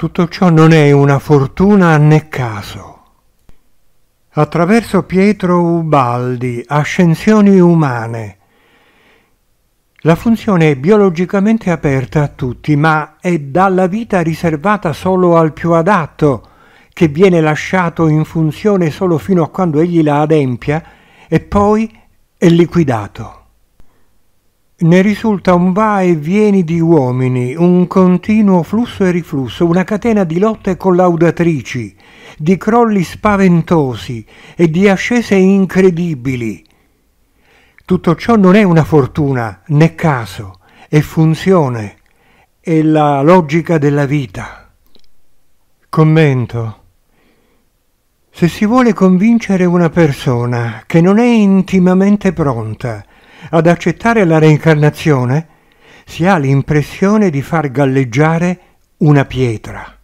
Tutto ciò non è una fortuna né caso. Attraverso Pietro Ubaldi, Ascensioni umane, la funzione è biologicamente aperta a tutti, ma è dalla vita riservata solo al più adatto, che viene lasciato in funzione solo fino a quando egli la adempia e poi è liquidato. Ne risulta un va e vieni di uomini, un continuo flusso e riflusso, una catena di lotte collaudatrici, di crolli spaventosi e di ascese incredibili. Tutto ciò non è una fortuna né caso, è funzione, è la logica della vita. Commento. Se si vuole convincere una persona che non è intimamente pronta ad accettare la reincarnazione si ha l'impressione di far galleggiare una pietra.